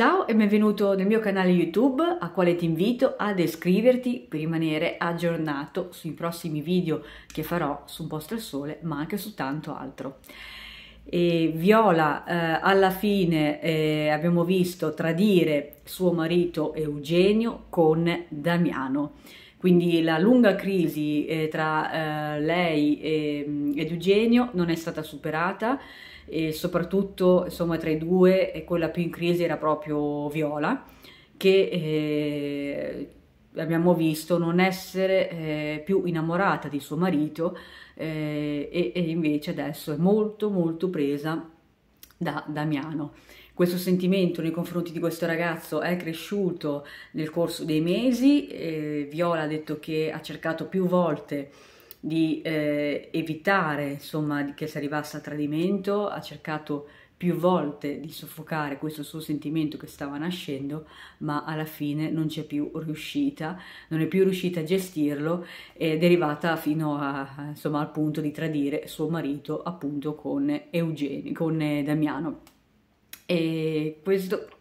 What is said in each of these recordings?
Ciao e benvenuto nel mio canale YouTube a quale ti invito ad iscriverti per rimanere aggiornato sui prossimi video che farò su Un posto al sole ma anche su tanto altro. E Viola eh, alla fine eh, abbiamo visto tradire suo marito Eugenio con Damiano. Quindi la lunga crisi eh, tra eh, lei e, mm, ed Eugenio non è stata superata e soprattutto insomma tra i due e eh, quella più in crisi era proprio Viola che eh, abbiamo visto non essere eh, più innamorata di suo marito eh, e, e, invece adesso è molto molto presa da Damiano. Questo sentimento nei confronti di questo ragazzo è cresciuto nel corso dei mesi, eh, Viola ha detto che ha cercato più volte di eh, evitare insomma, che si arrivasse a tradimento, ha cercato più volte di soffocare questo suo sentimento che stava nascendo, ma alla fine non c'è più riuscita, non è più riuscita a gestirlo ed è arrivata fino a, insomma, al punto di tradire suo marito appunto con Eugenio, con eh, Damiano. E questo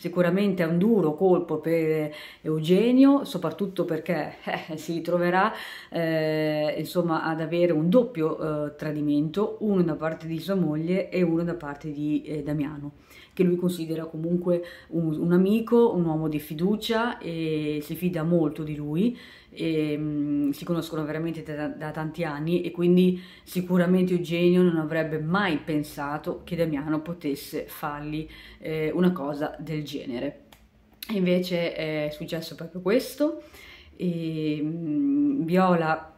Sicuramente è un duro colpo per Eugenio, soprattutto perché eh, si ritroverà eh, insomma, ad avere un doppio eh, tradimento, uno da parte di sua moglie e uno da parte di eh, Damiano, che lui considera comunque un, un amico, un uomo di fiducia e si fida molto di lui e, um, si conoscono veramente da, da, tanti anni e quindi sicuramente Eugenio non avrebbe mai pensato che Damiano potesse fargli eh, una cosa del genere. Invece è successo proprio questo e um, Viola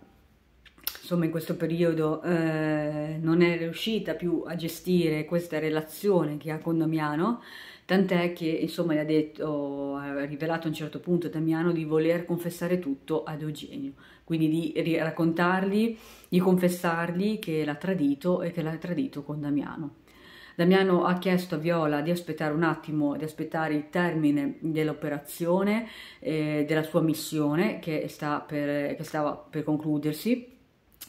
insomma in questo periodo eh, non è riuscita più a gestire questa relazione che ha con Damiano tant'è che insomma gli ha detto, ha rivelato a un certo punto Damiano di voler confessare tutto ad Eugenio, quindi di raccontargli, di confessargli che l'ha tradito e che l'ha tradito con Damiano. Damiano ha chiesto a Viola di aspettare un attimo, di aspettare il termine dell'operazione, eh, della sua missione che, sta per, che stava per concludersi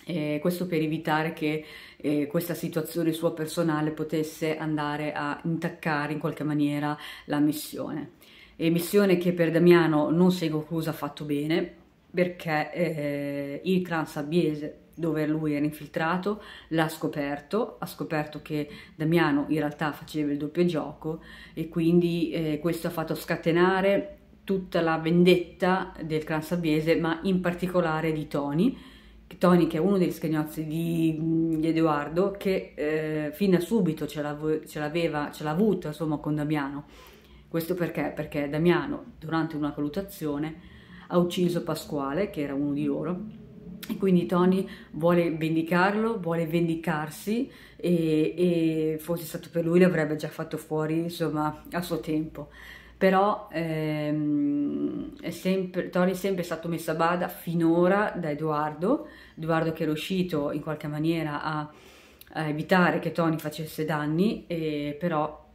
eh, questo per evitare che eh, questa situazione sua personale potesse andare a intaccare in qualche maniera la missione. E missione che per Damiano non si è conclusa affatto bene perché eh, il clan Sabbiese dove lui era infiltrato l'ha scoperto, ha scoperto che Damiano in realtà faceva il doppio gioco e quindi eh, questo ha fatto scatenare tutta la vendetta del clan Sabbiese ma in particolare di Tony Tony, che è uno degli scagnozzi di, mm, di Edoardo, che eh, fin da subito ce, l'aveva, ce l'ha avuta insomma, con Damiano. Questo perché? Perché Damiano, durante una colluttazione, ha ucciso Pasquale, che era uno di loro, e quindi Tony vuole vendicarlo, vuole vendicarsi e, e fosse stato per lui l'avrebbe già fatto fuori, insomma, a suo tempo però ehm, è sempre, Tori è sempre stato messo a bada finora da Edoardo, Edoardo che è riuscito in qualche maniera a, a evitare che Tony facesse danni, e, però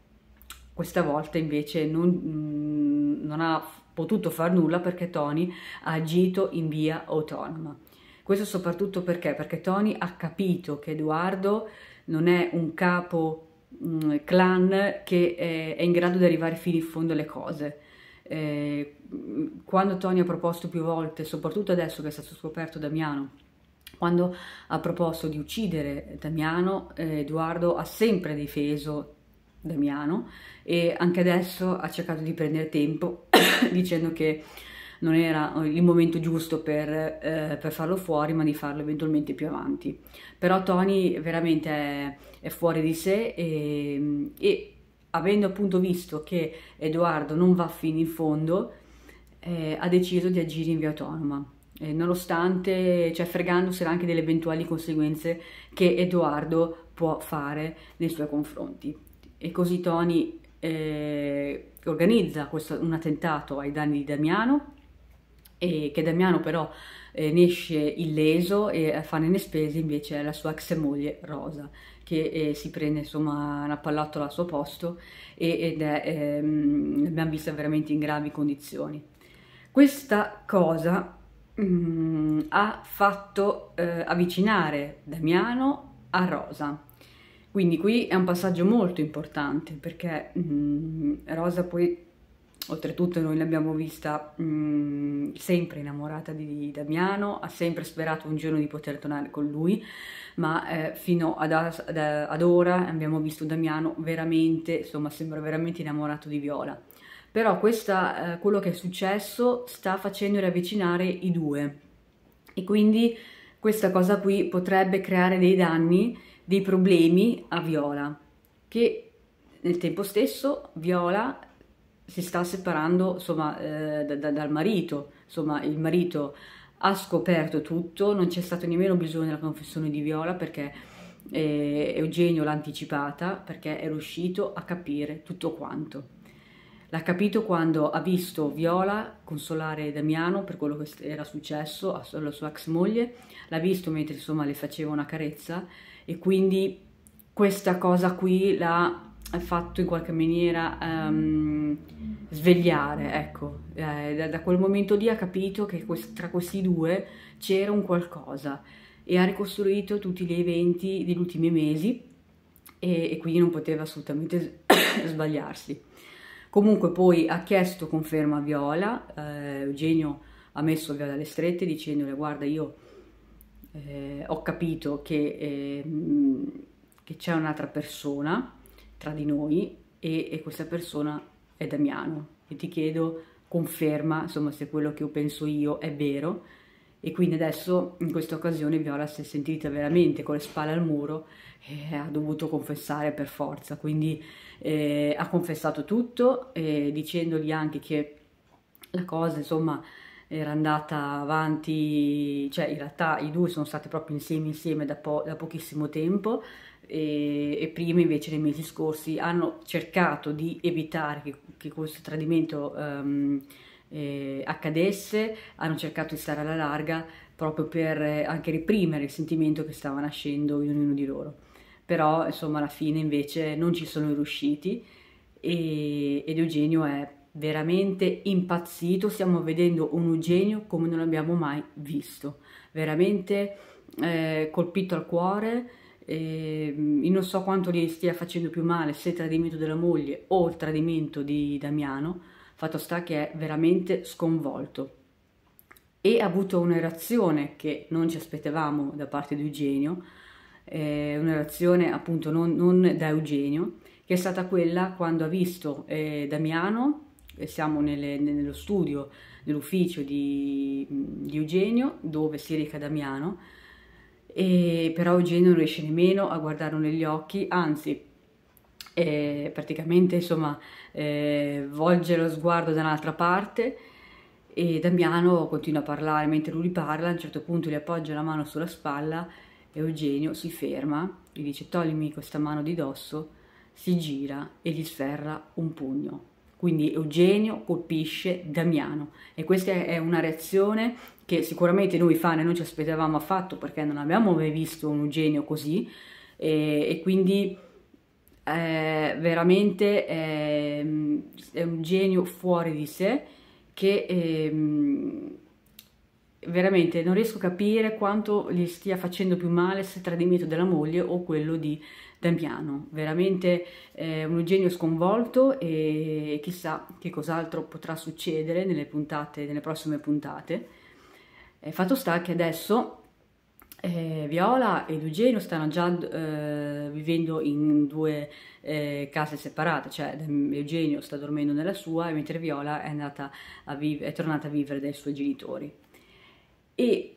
questa volta invece non, mm, non ha potuto far nulla perché Tony ha agito in via autonoma. Questo soprattutto perché? Perché Tony ha capito che Edoardo non è un capo Mm, clan che è, eh, è in grado di arrivare fino in fondo alle cose. Eh, quando Tony ha proposto più volte, soprattutto adesso che è stato scoperto Damiano, quando ha proposto di uccidere Damiano, eh, Edoardo ha sempre difeso Damiano e anche adesso ha cercato di prendere tempo dicendo che non era eh, il momento giusto per, eh, per farlo fuori, ma di farlo eventualmente più avanti. Però Tony veramente è, è fuori di sé e, e, avendo appunto visto che Edoardo non va fino in fondo, eh, ha deciso di agire in via autonoma. Eh, nonostante, cioè fregandosela anche delle eventuali conseguenze che Edoardo può fare nei suoi confronti. E così Tony eh, organizza questo, un attentato ai danni di Damiano e che Damiano però eh, ne esce illeso e a farne le spese invece è la sua ex moglie Rosa che eh, si prende insomma una pallottola al suo posto e, ed è, ehm, l'abbiamo vista veramente in gravi condizioni. Questa cosa mm, ha fatto eh, avvicinare Damiano a Rosa. Quindi qui è un passaggio molto importante perché mm, Rosa poi oltretutto noi l'abbiamo vista mh, sempre innamorata di Damiano, ha sempre sperato un giorno di poter tornare con lui, ma eh, fino ad, ad, ad, ora abbiamo visto Damiano veramente, insomma sembra veramente innamorato di Viola. Però questa, eh, quello che è successo sta facendo riavvicinare i due e quindi questa cosa qui potrebbe creare dei danni, dei problemi a Viola, che nel tempo stesso Viola si sta separando insomma, eh, da, da, dal marito, insomma il marito ha scoperto tutto, non c'è stato nemmeno bisogno della confessione di Viola perché eh, Eugenio l'ha anticipata, perché è riuscito a capire tutto quanto. L'ha capito quando ha visto Viola consolare Damiano per quello che era successo alla sua ex moglie, l'ha visto mentre insomma le faceva una carezza e quindi questa cosa qui l'ha fatto in qualche maniera um, svegliare, ecco, eh, da, da, quel momento lì ha capito che quest- tra questi due c'era un qualcosa e ha ricostruito tutti gli eventi degli ultimi mesi e, e quindi non poteva assolutamente sbagliarsi. Comunque poi ha chiesto conferma a Viola, eh, Eugenio ha messo Viola alle strette dicendole guarda io eh, ho capito che, ehm, che c'è un'altra persona tra di noi e, e questa persona è Damiano e ti chiedo conferma insomma se quello che io penso io è vero e quindi adesso in questa occasione Viola si è sentita veramente con le spalle al muro e ha dovuto confessare per forza, quindi eh, ha confessato tutto eh, dicendogli anche che la cosa insomma era andata avanti, cioè in realtà i due sono stati proprio insieme insieme da, po da pochissimo tempo, e, e prima invece nei mesi scorsi hanno cercato di evitare che, che questo tradimento um, eh, accadesse, hanno cercato di stare alla larga proprio per eh, anche reprimere il sentimento che stava nascendo in ognuno di loro. Però insomma alla fine invece non ci sono riusciti e, ed Eugenio è veramente impazzito, stiamo vedendo un Eugenio come non l'abbiamo mai visto, veramente eh, colpito al cuore, eh, io non so quanto gli stia facendo più male se il tradimento della moglie o il tradimento di Damiano, fatto sta che è veramente sconvolto e ha avuto un'erazione che non ci aspettavamo da parte di Eugenio, eh, una appunto non, non, da Eugenio, che è stata quella quando ha visto eh, Damiano, eh, siamo nelle, nello studio, nell'ufficio di, di Eugenio, dove si reca Damiano, e però Eugenio non riesce nemmeno a guardarlo negli occhi, anzi eh, praticamente insomma eh, volge lo sguardo da un'altra parte e Damiano continua a parlare mentre lui parla, a un certo punto gli appoggia la mano sulla spalla e Eugenio si ferma, gli dice toglimi questa mano di dosso, si gira e gli sferra un pugno. Quindi Eugenio colpisce Damiano e questa è una reazione che sicuramente noi fan non ci aspettavamo affatto perché non abbiamo mai visto un genio così e, e quindi eh, veramente eh, è un genio fuori di sé che eh, veramente non riesco a capire quanto gli stia facendo più male se il tradimento della moglie o quello di Damiano, veramente eh, un genio sconvolto e chissà che cos'altro potrà succedere nelle, puntate, nelle prossime puntate. E eh, fatto sta che adesso eh, Viola ed Eugenio stanno già eh, vivendo in due eh, case separate, cioè mm, Eugenio sta dormendo nella sua mentre Viola è, andata a è tornata a vivere dai suoi genitori. E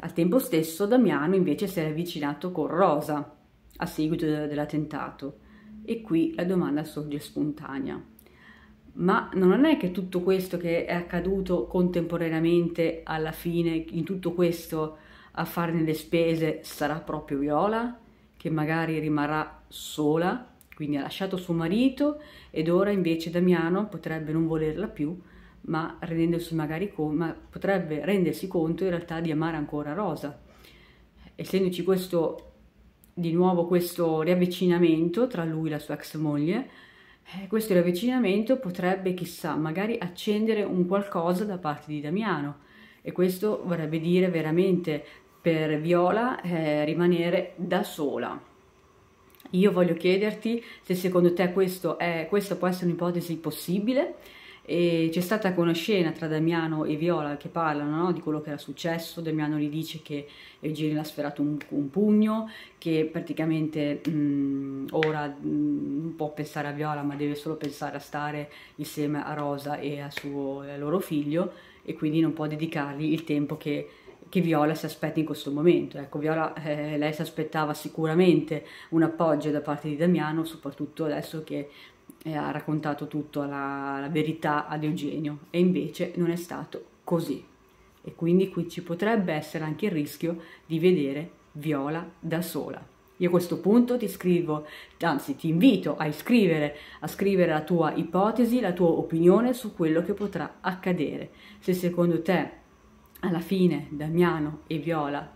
al tempo stesso Damiano invece si è avvicinato con Rosa a seguito de dell'attentato e qui la domanda sorge spontanea ma non è che tutto questo che è accaduto contemporaneamente alla fine, in tutto questo a farne le spese sarà proprio Viola, che magari rimarrà sola, quindi ha lasciato suo marito ed ora invece Damiano potrebbe non volerla più, ma, rendendosi magari con, ma potrebbe rendersi conto in realtà di amare ancora Rosa. Essendoci questo, di nuovo questo riavvicinamento tra lui e la sua ex moglie, eh, questo ravvicinamento potrebbe, chissà, magari accendere un qualcosa da parte di Damiano e questo vorrebbe dire veramente per Viola eh, rimanere da sola. Io voglio chiederti se secondo te questo è, questa può essere un'ipotesi possibile e c'è stata anche una scena tra Damiano e Viola che parlano no? di quello che era successo, Damiano gli dice che Eugenio l'ha sferato un, un, pugno, che praticamente mh, mm, ora mh, mm, non può pensare a Viola ma deve solo pensare a stare insieme a Rosa e a suo, a loro figlio e quindi non può dedicargli il tempo che che Viola si aspetta in questo momento. Ecco, Viola, eh, lei si aspettava sicuramente un appoggio da parte di Damiano, soprattutto adesso che eh, ha raccontato tutta la, la verità ad Eugenio e invece non è stato così. E quindi qui ci potrebbe essere anche il rischio di vedere Viola da sola. Io a questo punto ti scrivo, anzi ti invito a iscrivere, a scrivere la tua ipotesi, la tua opinione su quello che potrà accadere. Se secondo te alla fine Damiano e Viola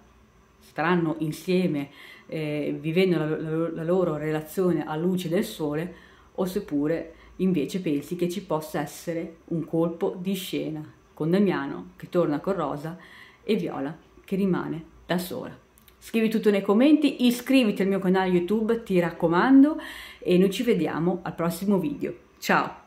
staranno insieme eh, vivendo la, la, la loro relazione a luce del sole o seppure invece pensi che ci possa essere un colpo di scena con Damiano che torna con Rosa e Viola che rimane da sola. Scrivi tutto nei commenti, iscriviti al mio canale YouTube, ti raccomando, e noi ci vediamo al prossimo video. Ciao!